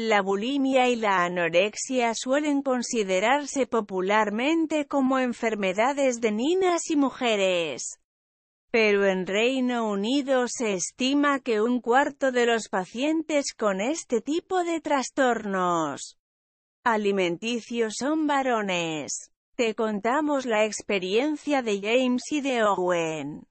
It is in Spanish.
La bulimia y la anorexia suelen considerarse popularmente como enfermedades de niñas y mujeres. Pero en Reino Unido se estima que un cuarto de los pacientes con este tipo de trastornos alimenticios son varones. Te contamos la experiencia de James y de Owen.